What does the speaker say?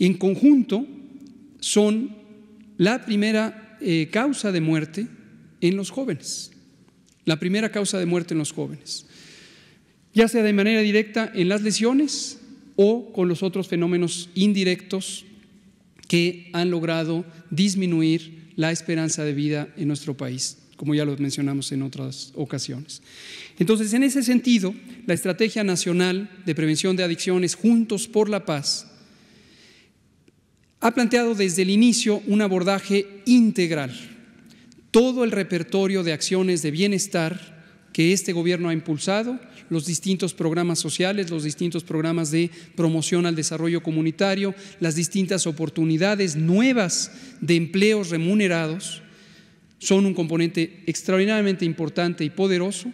en conjunto son la primera eh, causa de muerte en los jóvenes, la primera causa de muerte en los jóvenes, ya sea de manera directa en las lesiones o con los otros fenómenos indirectos que han logrado disminuir la esperanza de vida en nuestro país, como ya lo mencionamos en otras ocasiones. Entonces, en ese sentido, la Estrategia Nacional de Prevención de Adicciones Juntos por la Paz ha planteado desde el inicio un abordaje integral, todo el repertorio de acciones de bienestar que este gobierno ha impulsado, los distintos programas sociales, los distintos programas de promoción al desarrollo comunitario, las distintas oportunidades nuevas de empleos remunerados, son un componente extraordinariamente importante y poderoso